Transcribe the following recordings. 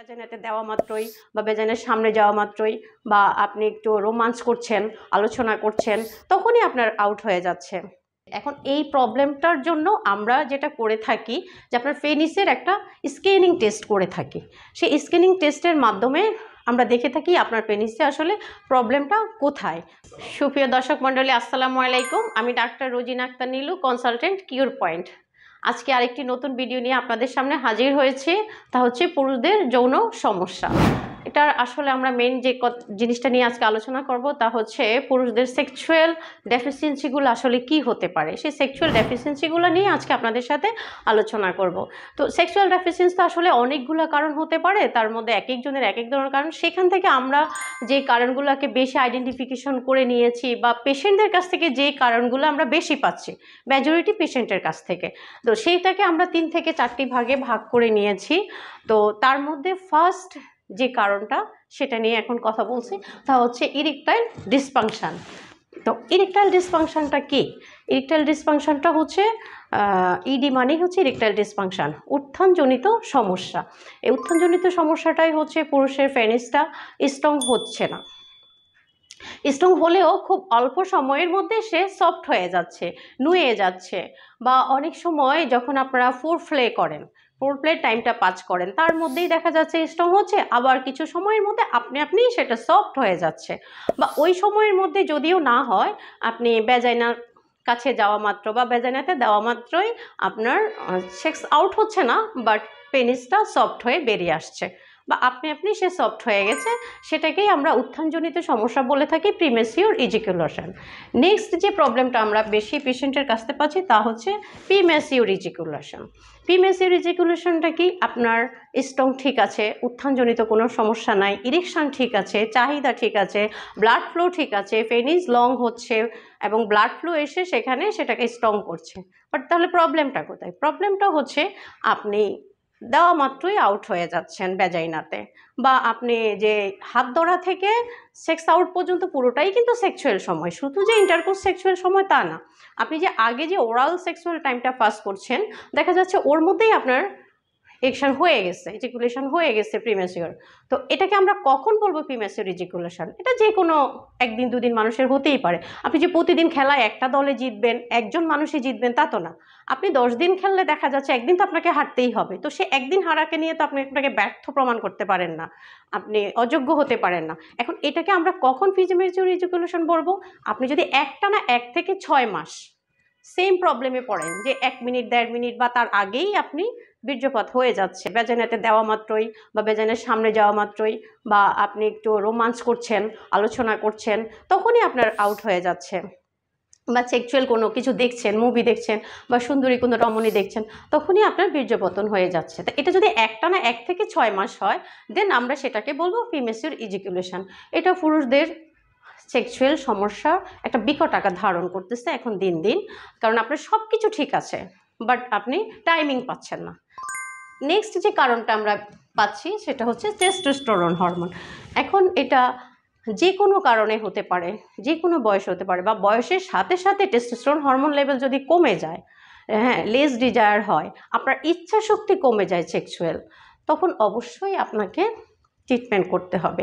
বেজানেতে দেওয়া মাত্রই বা বেজানের সামনে যাওয়া মাত্রই বা আপনি একটু রোমাঞ্চ করছেন আলোচনা করছেন তখনই আপনার আউট হয়ে যাচ্ছে এখন এই প্রবলেমটার জন্য আমরা যেটা করে থাকি যে আপনার ফেনিসের একটা স্ক্রিনিং টেস্ট করে থাকি সেই স্ক্রিনিং টেস্টের মাধ্যমে আমরা দেখে থাকি আপনার পেনিসে আসলে প্রবলেমটা কোথায় সুপ্রিয় দর্শক মণ্ডলী আসসালামু আলাইকুম আমি doctor Rozina Akter Nilu consultant Cure Point আজকে আরেকটি নতুন ভিডিও নিয়ে আপনাদের সামনে হাজির হয়েছি তা হচ্ছে পুরুষদের যৌন সমস্যা এটার আসলে আমরা মেন যে জিনিসটা নিয়ে আজকে আলোচনা করব তা হচ্ছে পুরুষদের সেক্সুয়াল ডেফিসিয়েন্সিগুলো আসলে কি হতে পারে সেই সেক্সুয়াল ডেফিসিয়েন্সিগুলো নিয়ে আজকে আপনাদের সাথে আলোচনা করব তো সেক্সুয়াল ডেফিসিয়েন্সি তো আসলে অনেকগুলো কারণ হতে পারে তার মধ্যে এক একজনের এক এক ধরনের কারণ সেখান থেকে আমরা যে কারণগুলোকে বেশি আইডেন্টিফিকেশন করে নিয়েছি বা পেশেন্টদের কাছ থেকে যে কারণগুলো আমরা বেশি পাচ্ছি মেজরিটি পেশেন্টের কাছ থেকে তো সেইটাকে আমরা তিন থেকে চারটি ভাগে ভাগ করে নিয়েছি তো তার মধ্যে ফার্স্ট যে কারণটা সেটা নিয়ে এখন কথা বলছি তা হচ্ছে ইরেকটাইল ডিসফাংশান তো ইরেকটাইল ডিসফাংশানটা কি ইরেকটাইল ডিসফাংশানটা হচ্ছে ইডি মানেই হচ্ছে ইরেকটাইল ডিসফাংশান উত্থানজনিত সমস্যা এই উত্থানজনিত সমস্যাটাই হচ্ছে পুরুষের ফ্যানিসটা স্ট্রং হচ্ছে না স্ট্রং হলেও খুব অল্প সময়ের মধ্যে সে সফট হয়ে যাচ্ছে নুয়ে যাচ্ছে বা অনেক সময় যখন আপনারা ফোর ফ্লে করেন ফোর প্লে টাইমটা পাস করেন তার মধ্যেই দেখা যাচ্ছে স্ট্রং হচ্ছে আবার কিছু সময়ের মধ্যে আপনি আপনি সেটা সফট হয়ে যাচ্ছে বা ওই সময়ের মধ্যে যদিও না হয় আপনি বেজাইনার কাছে যাওয়া মাত্র বা বেজাইনাতে দেওয়া মাত্রই আপনার সেক্স আউট হচ্ছে না বাট পেনিসটা সফট হয়ে বেরিয়ে আসছে বা আপনি আপনি সে সফট হয়ে গেছে সেটাকেই আমরা উত্থানজনিত সমস্যা বলে থাকি প্রিমেসিওর ইজিকুলেশন নেক্সট যে প্রবলেমটা আমরা বেশি পেশেন্টের কাছে পাচ্ছি তা হচ্ছে প্রিমেসিওর ইজিকুলেশন প্রিমেসিওর ইজিকুলেশনটা কি আপনার স্টং ঠিক আছে উত্থানজনিত কোনো সমস্যা নাই ইরিকশান ঠিক আছে চাহিদা ঠিক আছে ব্লাড ফ্লো ঠিক আছে ফেনিজ লং হচ্ছে এবং ব্লাড ফ্লো এসে সেখানে সেটাকে স্ট্রং করছে বাট তাহলে প্রবলেমটা কোথায় প্রবলেমটা হচ্ছে আপনি দেওয়া মাত্রই আউট হয়ে যাচ্ছেন ব্যাজাইনাতে বা আপনি যে হাত ধরা থেকে সেক্স আউট পর্যন্ত পুরোটাই কিন্তু সেক্সুয়াল সময় শুধু যে ইন্টারকোর্স সেক্সুয়াল সময় তা না আপনি যে আগে যে ওরাল সেক্সুয়াল টাইমটা পাস করছেন দেখা যাচ্ছে ওর মধ্যেই আপনার এক্সান হয়ে গেছে রিজিকুলেশন হয়ে গেছে প্রিমেসিওর তো এটাকে আমরা কখন বলবো প্রিমেসিওর ইজিকুলেশন এটা যে কোনো একদিন দুদিন মানুষের হতেই পারে আপনি যে প্রতিদিন খেলায় একটা দলে জিতবেন একজন মানুষই জিতবেন তা তো না আপনি দশ দিন খেললে দেখা যাচ্ছে একদিন তো আপনাকে হারতেই হবে তো সে একদিন হারাকে নিয়ে তো আপনি আপনাকে ব্যর্থ প্রমাণ করতে পারেন না আপনি অযোগ্য হতে পারেন না এখন এটাকে আমরা কখন ফিজিমেচিওর রিজিকুলেশন বলবো আপনি যদি একটা না এক থেকে ছয় মাস সেম প্রবলেমে পড়েন যে এক মিনিট দেড় মিনিট বা তার আগেই আপনি বীর্যপাত হয়ে যাচ্ছে বেজানাতে দেওয়া মাত্রই বা বেজানের সামনে যাওয়া মাত্রই বা আপনি একটু রোমান্স করছেন আলোচনা করছেন তখনই আপনার আউট হয়ে যাচ্ছে বা সেক্সুয়াল কোনো কিছু দেখছেন মুভি দেখছেন বা সুন্দরী কোনো রমণী দেখছেন তখনই আপনার বীর্যপতন হয়ে যাচ্ছে তা এটা যদি একটা না এক থেকে ছয় মাস হয় দেন আমরা সেটাকে বলবো ফিমেসির ইজিকুলেশন এটা পুরুষদের সেক্সুয়াল সমস্যা একটা বিকট আকার ধারণ করতেছে এখন দিন দিন কারণ আপনার সব কিছু ঠিক আছে বাট আপনি টাইমিং পাচ্ছেন না নেক্সট যে কারণটা আমরা পাচ্ছি সেটা হচ্ছে টেস্টোস্টোরন হরমোন এখন এটা যে কোনো কারণে হতে পারে যে কোনো বয়স হতে পারে বা বয়সের সাথে সাথে টেস্টোস্টোরন হরমোন লেভেল যদি কমে যায় হ্যাঁ লেস ডিজায়ার হয় আপনার ইচ্ছা শক্তি কমে যায় সেক্সুয়াল তখন অবশ্যই আপনাকে ট্রিটমেন্ট করতে হবে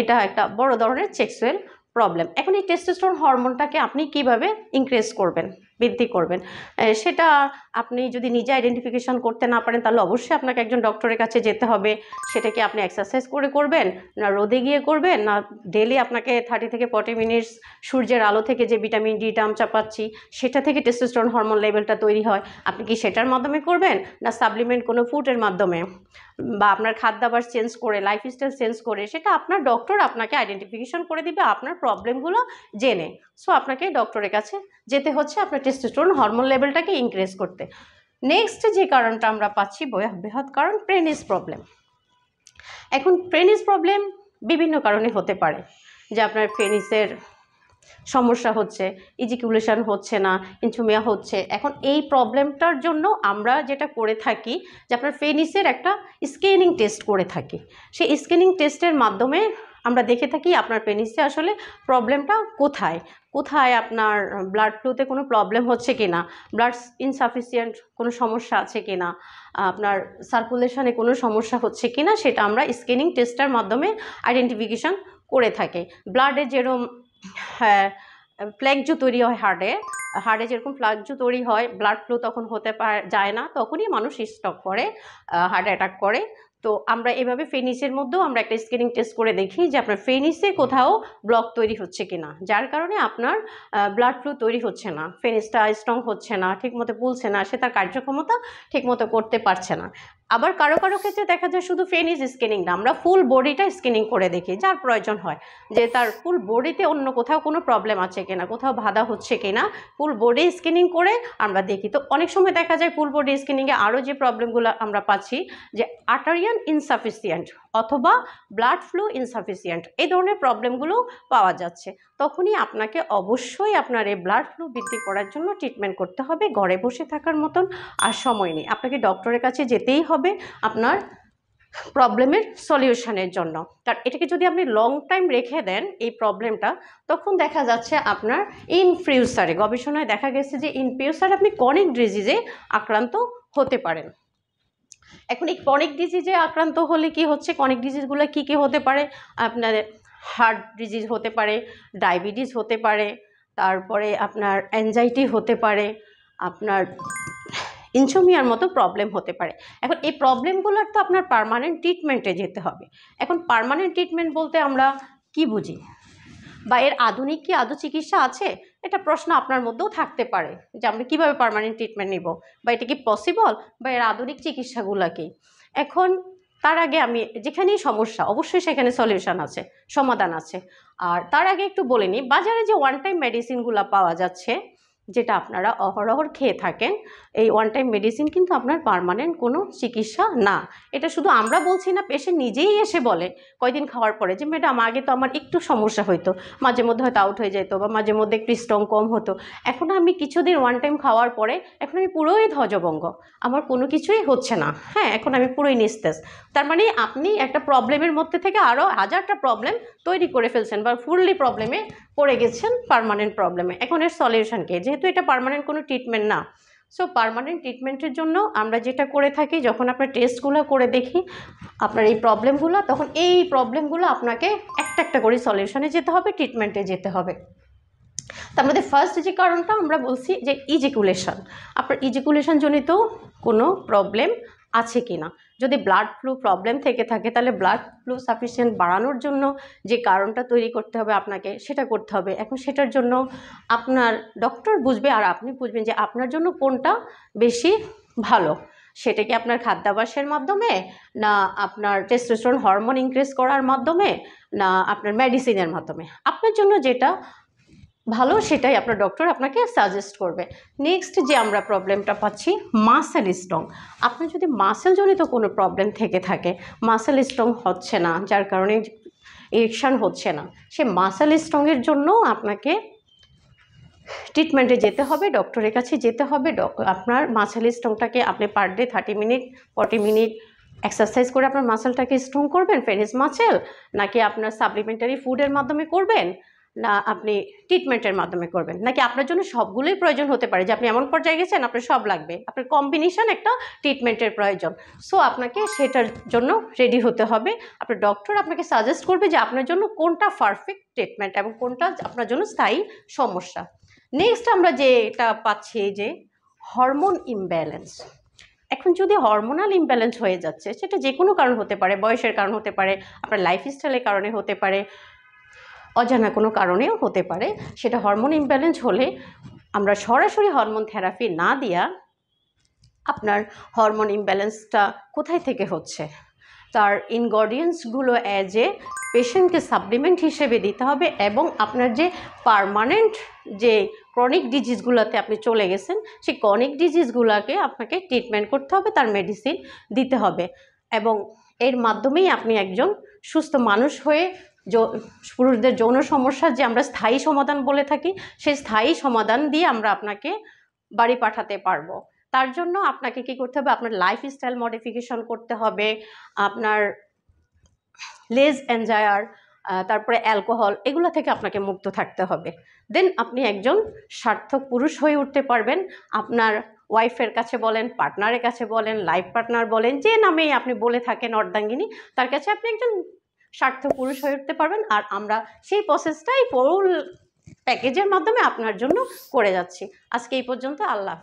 এটা একটা বড় ধরনের সেক্সুয়াল প্রবলেম এখন এই টেস্টোস্টোরন হরমোনটাকে আপনি কিভাবে ইনক্রিজ করবেন বৃদ্ধি করবেন সেটা আপনি যদি নিজে আইডেন্টিফিকেশন করতে না পারেন তাহলে অবশ্যই আপনাকে একজন ডক্টরের কাছে যেতে হবে সেটা কি আপনি এক্সারসাইজ করে করবেন না রোদে গিয়ে করবেন না ডেলি আপনাকে থার্টি থেকে ফর্টি মিনিটস সূর্যের আলো থেকে যে ভিটামিন ডি আমরা পাচ্ছি সেটা থেকে টেস্টোস্টেরন হরমোন লেভেলটা তৈরি হয় আপনি কি সেটার মাধ্যমে করবেন না সাপ্লিমেন্ট কোনো ফুডের মাধ্যমে বা আপনার খাদ্যাবার চেঞ্জ করে লাইফস্টাইল চেঞ্জ করে সেটা আপনার ডক্টর আপনাকে আইডেন্টিফিকেশন করে দিবে আপনার প্রবলেমগুলো জেনে সো আপনাকে ডক্টরের কাছে যেতে হচ্ছে আপনার টেস্টোস্টেরন হরমোন লেভেলটাকে ইনক্রিজ করতে নেক্সট যে কারণটা আমরা পাচ্ছি বৃহৎ কারণ প্রেনিস প্রবলেম এখন প্রেনিস প্রবলেম বিভিন্ন কারণে হতে পারে যে আপনার পেনিসের সমস্যা হচ্ছে ইজিকুলেশান হচ্ছে না ইনচুমিয়া হচ্ছে এখন এই প্রবলেমটার জন্য আমরা যেটা করে থাকি যে আপনার ফেনিসের একটা স্ক্রিনিং টেস্ট করে থাকি সেই স্ক্রিনিং টেস্টের মাধ্যমে আমরা দেখে থাকি আপনার পেনিসে আসলে প্রবলেমটা কোথায় কোথায় আপনার ব্লাড ফ্লোতে কোনো প্রবলেম হচ্ছে কি না ব্লাড ইনসাফিসিয়েন্ট কোনো সমস্যা আছে কি না আপনার সার্কুলেশনে কোনো সমস্যা হচ্ছে কি না সেটা আমরা স্ক্রিনিং টেস্টের মাধ্যমে আইডেন্টিফিকেশান করে থাকি ব্লাডে যেরম ফ্ল্যাগজু তৈরি হয় হার্টে হার্টে যেরকম প্লাগজু তৈরি হয় ব্লাড ফ্লো তখন হতে পারে যায় না তখনই মানুষ স্টক করে হার্ট অ্যাটাক করে তো আমরা এভাবে ফেনিসের মধ্যেও আমরা একটা স্ক্রিনিং টেস্ট করে দেখি যে আপনার ফেনিসে কোথাও ব্লক তৈরি হচ্ছে কিনা যার কারণে আপনার ব্লাড ফ্লু তৈরি হচ্ছে না ফেনিসটা স্ট্রং হচ্ছে না ঠিকমতো পুলছে না সে তার কার্যক্ষমতা ঠিকমতো করতে পারছে না আবার কারো কারো ক্ষেত্রে দেখা যায় শুধু ফেনিস স্কিনিং না আমরা ফুল বডিটা স্কিনিং করে দেখি যার প্রয়োজন হয় যে তার ফুল বডিতে অন্য কোথাও কোনো প্রবলেম আছে কিনা কোথাও বাধা হচ্ছে কিনা ফুল বডি স্কিনিং করে আমরা দেখি তো অনেক সময় দেখা যায় ফুল বডি স্কিনিংয়ে আরও যে প্রবলেমগুলো আমরা পাচ্ছি যে আটারিয়ান ইনসাফিসিয়েন্ট অথবা ব্লাড ফ্লো ইনসাফিসিয়েন্ট এই ধরনের প্রবলেমগুলো পাওয়া যাচ্ছে তখনই আপনাকে অবশ্যই আপনার এই ব্লাড ফ্লো বৃদ্ধি করার জন্য ট্রিটমেন্ট করতে হবে ঘরে বসে থাকার মতন আর সময় নেই আপনাকে ডক্টরের কাছে যেতেই হবে আপনার প্রবলেমের সলিউশনের জন্য কারণ এটাকে যদি আপনি লং টাইম রেখে দেন এই প্রবলেমটা তখন দেখা যাচ্ছে আপনার ইনফিউসারে গবেষণায় দেখা গেছে যে ইনফিউসার আপনি কনিক ডিজিজে আক্রান্ত হতে পারেন এখন এই কনিক ডিজিজে আক্রান্ত হলে কি হচ্ছে কনিক ডিজিজগুলো কি কি হতে পারে আপনার হার্ট ডিজিজ হতে পারে ডায়াবেটিস হতে পারে তারপরে আপনার অ্যাংজাইটি হতে পারে আপনার ইনসোমিয়ার মতো প্রবলেম হতে পারে এখন এই প্রবলেমগুলোর তো আপনার পারমানেন্ট ট্রিটমেন্টে যেতে হবে এখন পারমানেন্ট ট্রিটমেন্ট বলতে আমরা কি বুঝি বা এর আধুনিক কি আদৌ চিকিৎসা আছে এটা প্রশ্ন আপনার মধ্যেও থাকতে পারে যে আমরা কীভাবে পারমানেন্ট ট্রিটমেন্ট নিব বা এটা কি পসিবল বা এর আধুনিক চিকিৎসাগুলা এখন তার আগে আমি যেখানেই সমস্যা অবশ্যই সেখানে সলিউশন আছে সমাধান আছে আর তার আগে একটু বলে নিই বাজারে যে ওয়ান টাইম মেডিসিনগুলো পাওয়া যাচ্ছে যেটা আপনারা অহরহ খেয়ে থাকেন এই ওয়ান টাইম মেডিসিন কিন্তু আপনার পারমানেন্ট কোনো চিকিৎসা না এটা শুধু আমরা বলছি না পেশেন্ট নিজেই এসে বলে কয়দিন খাওয়ার পরে যে ম্যাডাম আগে তো আমার একটু সমস্যা হতো মাঝে মধ্যে হয়তো আউট হয়ে যেত বা মাঝে মধ্যে একটু স্ট্রং কম হতো এখন আমি কিছুদিন ওয়ান টাইম খাওয়ার পরে এখন আমি পুরোই ধ্বজভঙ্গ আমার কোনো কিছুই হচ্ছে না হ্যাঁ এখন আমি পুরোই নিস্তেজ তার মানে আপনি একটা প্রবলেমের মধ্যে থেকে আরও হাজারটা প্রবলেম তৈরি করে ফেলছেন বা ফুললি প্রবলেমে পড়ে গেছেন পারমানেন্ট প্রবলেমে এখন এর সলিউশনকে যেহেতু এটা পারমানেন্ট কোনো ট্রিটমেন্ট না সো পারমানেন্ট ট্রিটমেন্টের জন্য আমরা যেটা করে থাকি যখন আপনার টেস্টগুলো করে দেখি আপনার এই প্রবলেমগুলো তখন এই প্রবলেমগুলো আপনাকে একটা একটা করে সলিউশনে যেতে হবে ট্রিটমেন্টে যেতে হবে তার মধ্যে ফার্স্ট যে কারণটা আমরা বলছি যে ইজিকুলেশন আপনার ইজিকুলেশনজনিত কোনো প্রবলেম আছে কি না যদি ব্লাড ফ্লু প্রবলেম থেকে থাকে তাহলে ব্লাড ফ্লু সাফিসিয়েন্ট বাড়ানোর জন্য যে কারণটা তৈরি করতে হবে আপনাকে সেটা করতে হবে এখন সেটার জন্য আপনার ডক্টর বুঝবে আর আপনি বুঝবেন যে আপনার জন্য কোনটা বেশি ভালো সেটা কি আপনার খাদ্যাভ্যাসের মাধ্যমে না আপনার টেস্টোস্টেরন হরমোন ইনক্রিজ করার মাধ্যমে না আপনার মেডিসিনের মাধ্যমে আপনার জন্য যেটা ভালো সেটাই আপনার ডক্টর আপনাকে সাজেস্ট করবে নেক্সট যে আমরা প্রবলেমটা পাচ্ছি মাসেল স্ট্রং আপনার যদি মাসেলজনিত কোনো প্রবলেম থেকে থাকে মাসেল স্ট্রং হচ্ছে না যার কারণে ইরেকশান হচ্ছে না সে মাসেল স্ট্রংয়ের জন্য আপনাকে ট্রিটমেন্টে যেতে হবে ডক্টরের কাছে যেতে হবে আপনার মাসেল স্ট্রংটাকে আপনি per day thirty minute forty minute exercise করে আপনার মাসেলটাকে স্ট্রং করবেন ফেরিস মাসেল নাকি আপনার সাপ্লিমেন্টারি ফুডের মাধ্যমে করবেন না আপনি ট্রিটমেন্টের মাধ্যমে করবেন নাকি আপনার জন্য সবগুলোই প্রয়োজন হতে পারে যে আপনি এমন পর্যায়ে গেছেন আপনার সব লাগবে আপনার কম্বিনেশন একটা ট্রিটমেন্টের প্রয়োজন সো আপনাকে সেটার জন্য রেডি হতে হবে আপনার ডক্টর আপনাকে সাজেস্ট করবে যে আপনার জন্য কোনটা পারফেক্ট ট্রিটমেন্ট এবং কোনটা আপনার জন্য স্থায়ী সমস্যা নেক্সট আমরা যে এটা পাচ্ছি যে হরমোন ইমব্যালেন্স এখন যদি হরমোনাল ইমব্যালেন্স হয়ে যাচ্ছে সেটা যে কোনো কারণ হতে পারে বয়সের কারণ হতে পারে আপনার লাইফস্টাইলের কারণে হতে পারে অজানা কোনো কারণেও হতে পারে সেটা হরমোন ইমব্যালেন্স হলে আমরা সরাসরি হরমোন থেরাপি না দিয়া আপনার হরমোন ইমব্যালেন্সটা কোথায় থেকে হচ্ছে তার ইনগ্রিডিয়েন্টসগুলো অ্যাজ এ পেশেন্টকে সাপ্লিমেন্ট হিসেবে দিতে হবে এবং আপনার যে পারমানেন্ট যে ক্রনিক ডিজিজগুলোতে আপনি চলে গেছেন সেই ক্রনিক ডিজিজগুলোকে আপনাকে ট্রিটমেন্ট করতে হবে তার মেডিসিন দিতে হবে এবং এর মাধ্যমেই আপনি একজন সুস্থ মানুষ হয়ে পুরুষদের যৌন সমস্যার যে আমরা স্থায়ী সমাধান বলে থাকি সেই স্থায়ী সমাধান দিয়ে আমরা আপনাকে বাড়ি পাঠাতে পারবো তার জন্য আপনাকে কি করতে হবে আপনার লাইফ স্টাইল মডিফিকেশন করতে হবে আপনার লেজ এনজায়ার তারপরে অ্যালকোহল এগুলো থেকে আপনাকে মুক্ত থাকতে হবে দেন আপনি একজন সার্থক পুরুষ হয়ে উঠতে পারবেন আপনার ওয়াইফের কাছে বলেন পার্টনারের কাছে বলেন লাইফ পার্টনার বলেন যে নামেই আপনি বলে থাকেন অর্ধাঙ্গিনী তার কাছে আপনি একজন পুরুষ হয়ে উঠতে পারবেন আর আমরা সেই প্রসেসটাই ফুল প্যাকেজের মাধ্যমে আপনার জন্য করে যাচ্ছি আজকে এই পর্যন্ত আল্লাহ